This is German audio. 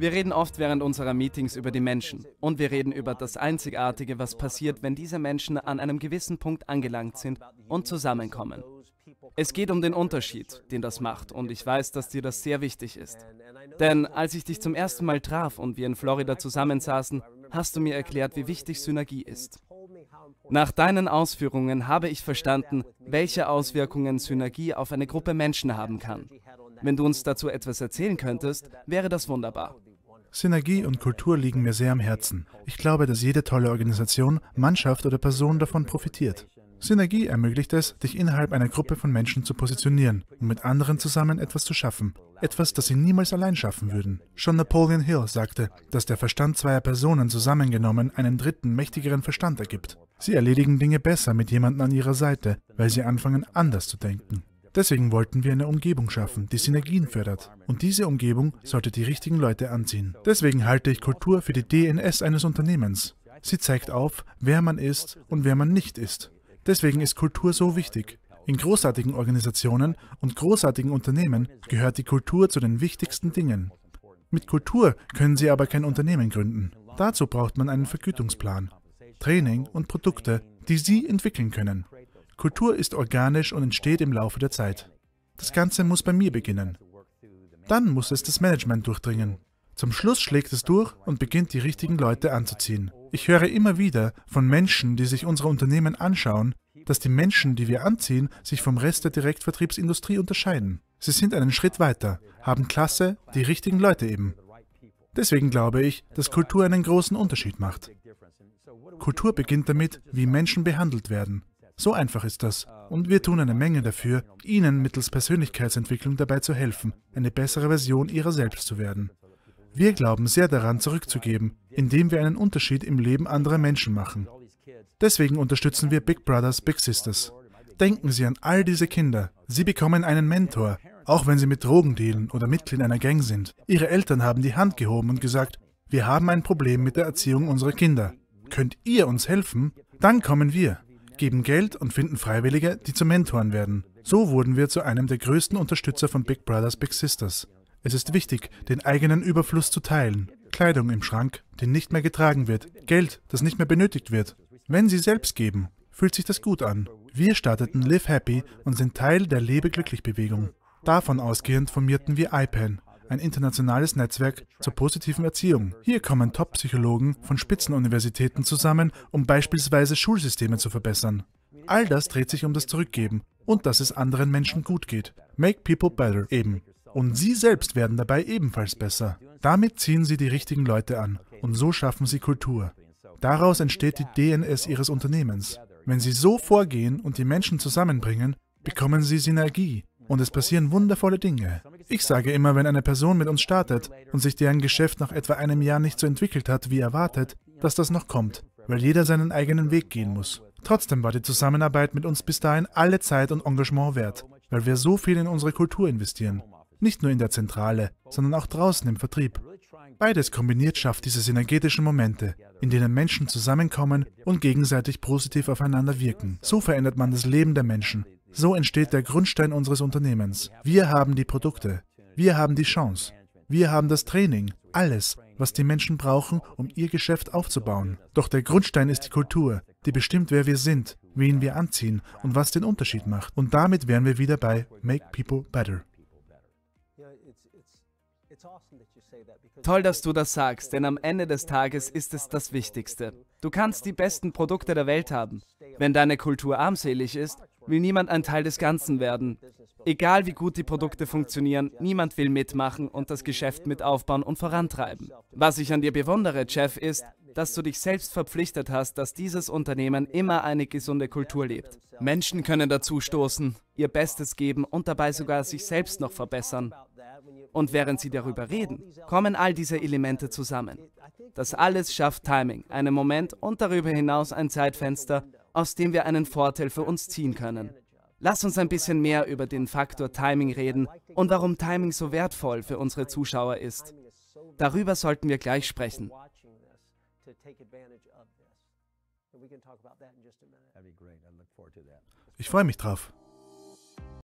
Wir reden oft während unserer Meetings über die Menschen und wir reden über das Einzigartige, was passiert, wenn diese Menschen an einem gewissen Punkt angelangt sind und zusammenkommen. Es geht um den Unterschied, den das macht und ich weiß, dass dir das sehr wichtig ist. Denn als ich dich zum ersten Mal traf und wir in Florida zusammensaßen, hast du mir erklärt, wie wichtig Synergie ist. Nach deinen Ausführungen habe ich verstanden, welche Auswirkungen Synergie auf eine Gruppe Menschen haben kann. Wenn du uns dazu etwas erzählen könntest, wäre das wunderbar. Synergie und Kultur liegen mir sehr am Herzen. Ich glaube, dass jede tolle Organisation, Mannschaft oder Person davon profitiert. Synergie ermöglicht es, dich innerhalb einer Gruppe von Menschen zu positionieren, um mit anderen zusammen etwas zu schaffen. Etwas, das sie niemals allein schaffen würden. Schon Napoleon Hill sagte, dass der Verstand zweier Personen zusammengenommen einen dritten, mächtigeren Verstand ergibt. Sie erledigen Dinge besser mit jemandem an ihrer Seite, weil sie anfangen, anders zu denken. Deswegen wollten wir eine Umgebung schaffen, die Synergien fördert. Und diese Umgebung sollte die richtigen Leute anziehen. Deswegen halte ich Kultur für die DNS eines Unternehmens. Sie zeigt auf, wer man ist und wer man nicht ist. Deswegen ist Kultur so wichtig. In großartigen Organisationen und großartigen Unternehmen gehört die Kultur zu den wichtigsten Dingen. Mit Kultur können Sie aber kein Unternehmen gründen. Dazu braucht man einen Vergütungsplan, Training und Produkte, die Sie entwickeln können. Kultur ist organisch und entsteht im Laufe der Zeit. Das Ganze muss bei mir beginnen. Dann muss es das Management durchdringen. Zum Schluss schlägt es durch und beginnt die richtigen Leute anzuziehen. Ich höre immer wieder von Menschen, die sich unsere Unternehmen anschauen, dass die Menschen, die wir anziehen, sich vom Rest der Direktvertriebsindustrie unterscheiden. Sie sind einen Schritt weiter, haben Klasse, die richtigen Leute eben. Deswegen glaube ich, dass Kultur einen großen Unterschied macht. Kultur beginnt damit, wie Menschen behandelt werden. So einfach ist das. Und wir tun eine Menge dafür, Ihnen mittels Persönlichkeitsentwicklung dabei zu helfen, eine bessere Version Ihrer selbst zu werden. Wir glauben sehr daran, zurückzugeben, indem wir einen Unterschied im Leben anderer Menschen machen. Deswegen unterstützen wir Big Brothers, Big Sisters. Denken Sie an all diese Kinder. Sie bekommen einen Mentor, auch wenn sie mit Drogen dealen oder Mitglied einer Gang sind. Ihre Eltern haben die Hand gehoben und gesagt, wir haben ein Problem mit der Erziehung unserer Kinder. Könnt ihr uns helfen? Dann kommen wir geben Geld und finden Freiwillige, die zu Mentoren werden. So wurden wir zu einem der größten Unterstützer von Big Brothers Big Sisters. Es ist wichtig, den eigenen Überfluss zu teilen. Kleidung im Schrank, die nicht mehr getragen wird, Geld, das nicht mehr benötigt wird. Wenn Sie selbst geben, fühlt sich das gut an. Wir starteten Live Happy und sind Teil der Lebe Glücklich Bewegung. Davon ausgehend formierten wir IPEN, ein internationales Netzwerk zur positiven Erziehung. Hier kommen Top-Psychologen von Spitzenuniversitäten zusammen, um beispielsweise Schulsysteme zu verbessern. All das dreht sich um das Zurückgeben und dass es anderen Menschen gut geht. Make people better eben. Und sie selbst werden dabei ebenfalls besser. Damit ziehen sie die richtigen Leute an und so schaffen sie Kultur. Daraus entsteht die DNS ihres Unternehmens. Wenn sie so vorgehen und die Menschen zusammenbringen, bekommen sie Synergie, und es passieren wundervolle Dinge. Ich sage immer, wenn eine Person mit uns startet und sich deren Geschäft nach etwa einem Jahr nicht so entwickelt hat, wie erwartet, dass das noch kommt, weil jeder seinen eigenen Weg gehen muss. Trotzdem war die Zusammenarbeit mit uns bis dahin alle Zeit und Engagement wert, weil wir so viel in unsere Kultur investieren. Nicht nur in der Zentrale, sondern auch draußen im Vertrieb. Beides kombiniert schafft diese synergetischen Momente, in denen Menschen zusammenkommen und gegenseitig positiv aufeinander wirken. So verändert man das Leben der Menschen so entsteht der Grundstein unseres Unternehmens. Wir haben die Produkte, wir haben die Chance, wir haben das Training, alles, was die Menschen brauchen, um ihr Geschäft aufzubauen. Doch der Grundstein ist die Kultur, die bestimmt, wer wir sind, wen wir anziehen und was den Unterschied macht. Und damit wären wir wieder bei Make People Better. Toll, dass du das sagst, denn am Ende des Tages ist es das Wichtigste. Du kannst die besten Produkte der Welt haben. Wenn deine Kultur armselig ist, will niemand ein Teil des Ganzen werden. Egal wie gut die Produkte funktionieren, niemand will mitmachen und das Geschäft mit aufbauen und vorantreiben. Was ich an dir bewundere, Jeff, ist, dass du dich selbst verpflichtet hast, dass dieses Unternehmen immer eine gesunde Kultur lebt. Menschen können dazu stoßen, ihr Bestes geben und dabei sogar sich selbst noch verbessern. Und während sie darüber reden, kommen all diese Elemente zusammen. Das alles schafft Timing, einen Moment und darüber hinaus ein Zeitfenster, aus dem wir einen Vorteil für uns ziehen können. Lass uns ein bisschen mehr über den Faktor Timing reden und warum Timing so wertvoll für unsere Zuschauer ist. Darüber sollten wir gleich sprechen. Ich freue mich drauf.